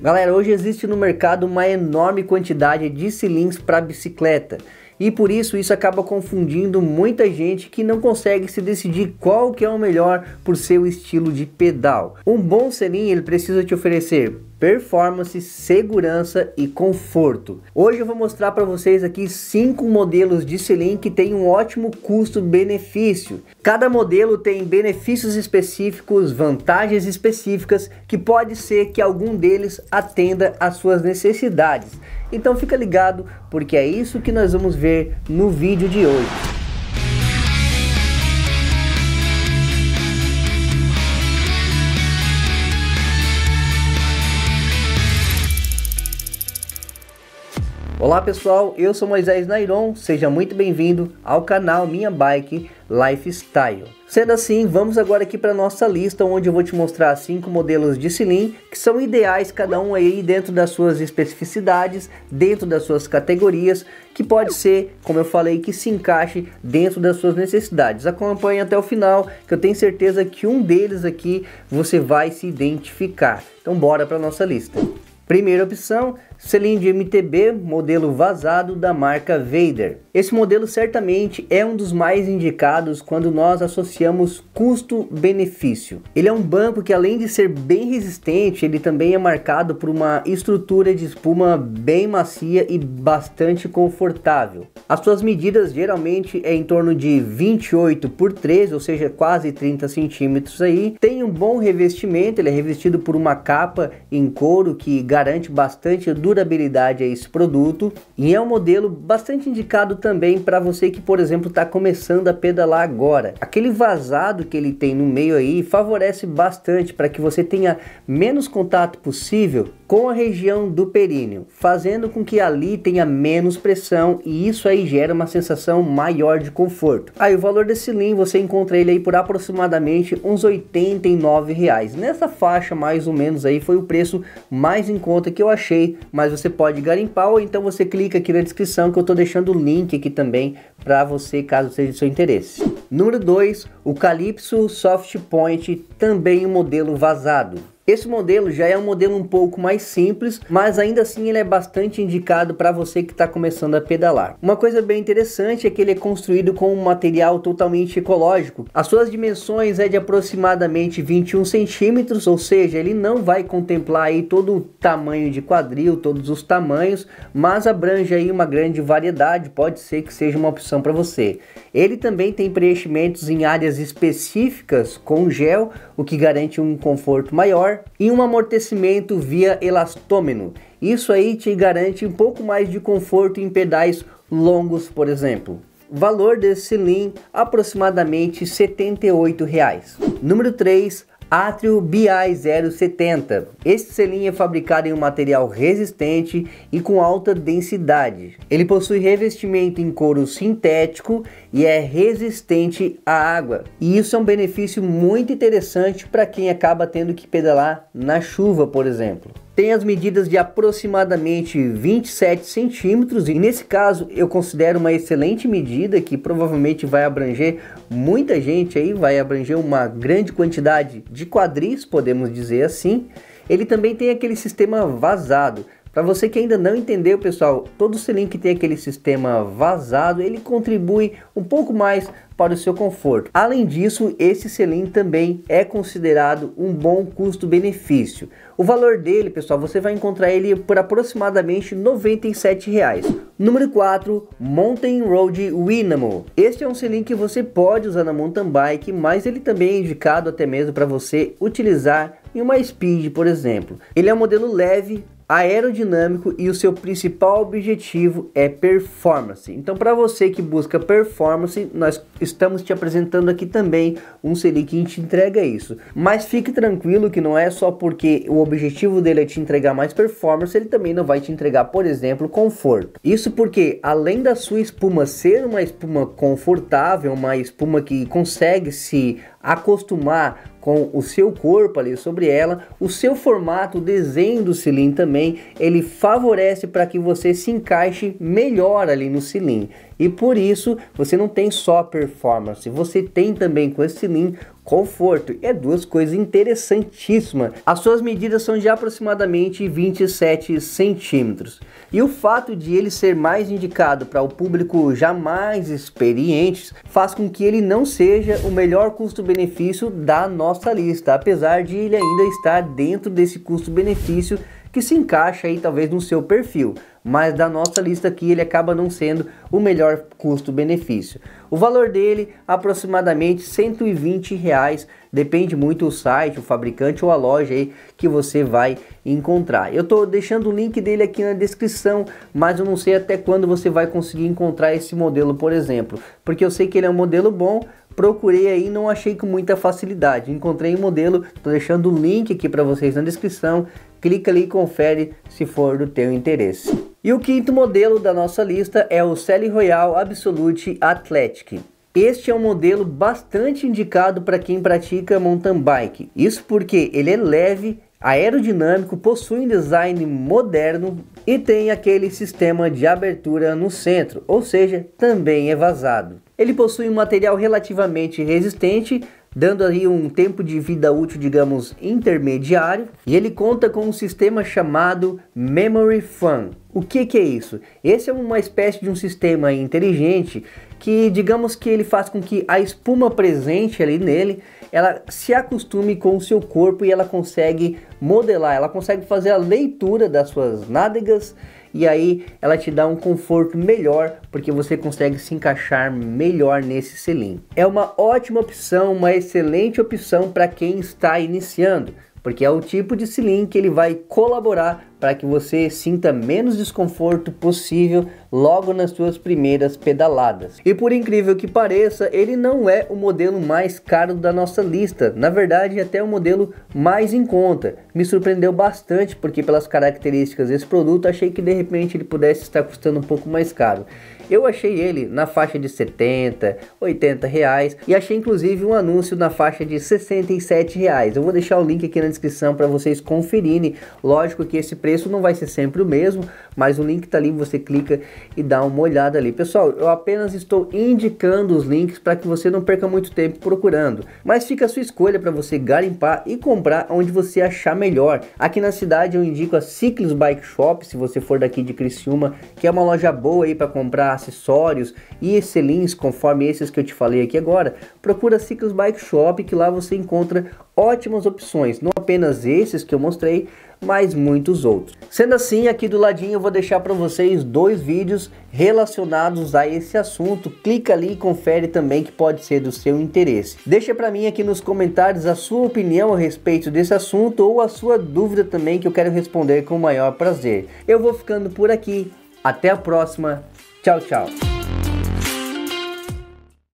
Galera, hoje existe no mercado uma enorme quantidade de cilindros para bicicleta e por isso isso acaba confundindo muita gente que não consegue se decidir qual que é o melhor por seu estilo de pedal. Um bom selim ele precisa te oferecer performance, segurança e conforto. Hoje eu vou mostrar para vocês aqui cinco modelos de selim que tem um ótimo custo-benefício. Cada modelo tem benefícios específicos, vantagens específicas, que pode ser que algum deles atenda às suas necessidades. Então fica ligado, porque é isso que nós vamos ver no vídeo de hoje. Olá pessoal, eu sou Moisés Nairon, seja muito bem-vindo ao canal Minha Bike Lifestyle. Sendo assim, vamos agora aqui para nossa lista, onde eu vou te mostrar cinco modelos de Slim que são ideais cada um aí dentro das suas especificidades, dentro das suas categorias, que pode ser, como eu falei, que se encaixe dentro das suas necessidades. Acompanhe até o final, que eu tenho certeza que um deles aqui você vai se identificar. Então bora para nossa lista. Primeira opção, selim de MTB, modelo vazado da marca Vader. Esse modelo certamente é um dos mais indicados quando nós associamos custo-benefício. Ele é um banco que além de ser bem resistente, ele também é marcado por uma estrutura de espuma bem macia e bastante confortável. As suas medidas geralmente é em torno de 28 por 3, ou seja, quase 30 centímetros aí. Tem um bom revestimento, ele é revestido por uma capa em couro que garante garante bastante durabilidade a esse produto e é um modelo bastante indicado também para você que, por exemplo, está começando a pedalar agora. Aquele vazado que ele tem no meio aí favorece bastante para que você tenha menos contato possível com a região do períneo, fazendo com que ali tenha menos pressão e isso aí gera uma sensação maior de conforto. Aí o valor desse Lean você encontra ele aí por aproximadamente uns 89 reais. Nessa faixa mais ou menos aí foi o preço mais conta que eu achei, mas você pode garimpar ou então você clica aqui na descrição que eu estou deixando o link aqui também para você caso seja do seu interesse. Número 2, o Calypso Soft Point também um modelo vazado. Esse modelo já é um modelo um pouco mais simples, mas ainda assim ele é bastante indicado para você que está começando a pedalar. Uma coisa bem interessante é que ele é construído com um material totalmente ecológico. As suas dimensões é de aproximadamente 21 centímetros, ou seja, ele não vai contemplar aí todo o tamanho de quadril, todos os tamanhos, mas abrange aí uma grande variedade, pode ser que seja uma opção para você. Ele também tem preenchimentos em áreas específicas com gel, o que garante um conforto maior, e um amortecimento via elastômeno. Isso aí te garante um pouco mais de conforto em pedais longos, por exemplo. Valor desse Lean aproximadamente R$ 78. Reais. Número 3, Atrio BI070. Este selinho é fabricado em um material resistente e com alta densidade. Ele possui revestimento em couro sintético e é resistente à água. E isso é um benefício muito interessante para quem acaba tendo que pedalar na chuva, por exemplo tem as medidas de aproximadamente 27 centímetros e nesse caso eu considero uma excelente medida que provavelmente vai abranger muita gente aí, vai abranger uma grande quantidade de quadris, podemos dizer assim. Ele também tem aquele sistema vazado, para você que ainda não entendeu, pessoal, todo o selim que tem aquele sistema vazado, ele contribui um pouco mais para o seu conforto. Além disso, esse selim também é considerado um bom custo-benefício. O valor dele, pessoal, você vai encontrar ele por aproximadamente R$ 97,00. Número 4, Mountain Road Winamo. Este é um selim que você pode usar na mountain bike, mas ele também é indicado até mesmo para você utilizar em uma speed, por exemplo. Ele é um modelo leve, aerodinâmico e o seu principal objetivo é performance. Então, para você que busca performance, nós estamos te apresentando aqui também um Selic que te entrega isso. Mas fique tranquilo que não é só porque o objetivo dele é te entregar mais performance, ele também não vai te entregar, por exemplo, conforto. Isso porque, além da sua espuma ser uma espuma confortável, uma espuma que consegue se acostumar com o seu corpo ali sobre ela, o seu formato, o desenho do cilindro também, ele favorece para que você se encaixe melhor ali no cilindro. E por isso, você não tem só performance, você tem também com esse cilindro conforto. É duas coisas interessantíssimas. As suas medidas são de aproximadamente 27 centímetros. E o fato de ele ser mais indicado para o público já mais experiente faz com que ele não seja o melhor custo-benefício da nossa lista, apesar de ele ainda estar dentro desse custo-benefício que se encaixa aí talvez no seu perfil mas da nossa lista aqui ele acaba não sendo o melhor custo-benefício. O valor dele aproximadamente 120 reais, depende muito o site, o fabricante ou a loja aí que você vai encontrar. Eu estou deixando o link dele aqui na descrição, mas eu não sei até quando você vai conseguir encontrar esse modelo, por exemplo, porque eu sei que ele é um modelo bom, procurei aí não achei com muita facilidade. Encontrei um modelo, estou deixando o link aqui para vocês na descrição clica ali e confere se for do teu interesse. E o quinto modelo da nossa lista é o Sally Royal Absolute Athletic. Este é um modelo bastante indicado para quem pratica mountain bike. Isso porque ele é leve, aerodinâmico, possui um design moderno e tem aquele sistema de abertura no centro, ou seja, também é vazado. Ele possui um material relativamente resistente dando aí um tempo de vida útil, digamos, intermediário, e ele conta com um sistema chamado Memory Fun. O que, que é isso? Esse é uma espécie de um sistema inteligente que, digamos que ele faz com que a espuma presente ali nele, ela se acostume com o seu corpo e ela consegue modelar, ela consegue fazer a leitura das suas nádegas e aí ela te dá um conforto melhor porque você consegue se encaixar melhor nesse selim. É uma ótima opção, uma excelente opção para quem está iniciando porque é o tipo de selim que ele vai colaborar para que você sinta menos desconforto possível logo nas suas primeiras pedaladas. E por incrível que pareça, ele não é o modelo mais caro da nossa lista, na verdade é até o modelo mais em conta. Me surpreendeu bastante porque pelas características desse produto, achei que de repente ele pudesse estar custando um pouco mais caro. Eu achei ele na faixa de 70, 80 reais e achei inclusive um anúncio na faixa de 67 reais. Eu vou deixar o link aqui na descrição para vocês conferirem. Lógico que esse preço preço não vai ser sempre o mesmo, mas o link está ali, você clica e dá uma olhada ali. Pessoal, eu apenas estou indicando os links para que você não perca muito tempo procurando, mas fica a sua escolha para você garimpar e comprar onde você achar melhor. Aqui na cidade eu indico a Ciclis Bike Shop, se você for daqui de Criciúma, que é uma loja boa aí para comprar acessórios e selins, conforme esses que eu te falei aqui agora. Procura a Ciclis Bike Shop, que lá você encontra ótimas opções. Não apenas esses que eu mostrei, mas muitos outros. Sendo assim, aqui do ladinho eu vou deixar para vocês dois vídeos relacionados a esse assunto. Clica ali e confere também que pode ser do seu interesse. Deixa para mim aqui nos comentários a sua opinião a respeito desse assunto ou a sua dúvida também que eu quero responder com o maior prazer. Eu vou ficando por aqui. Até a próxima. Tchau, tchau.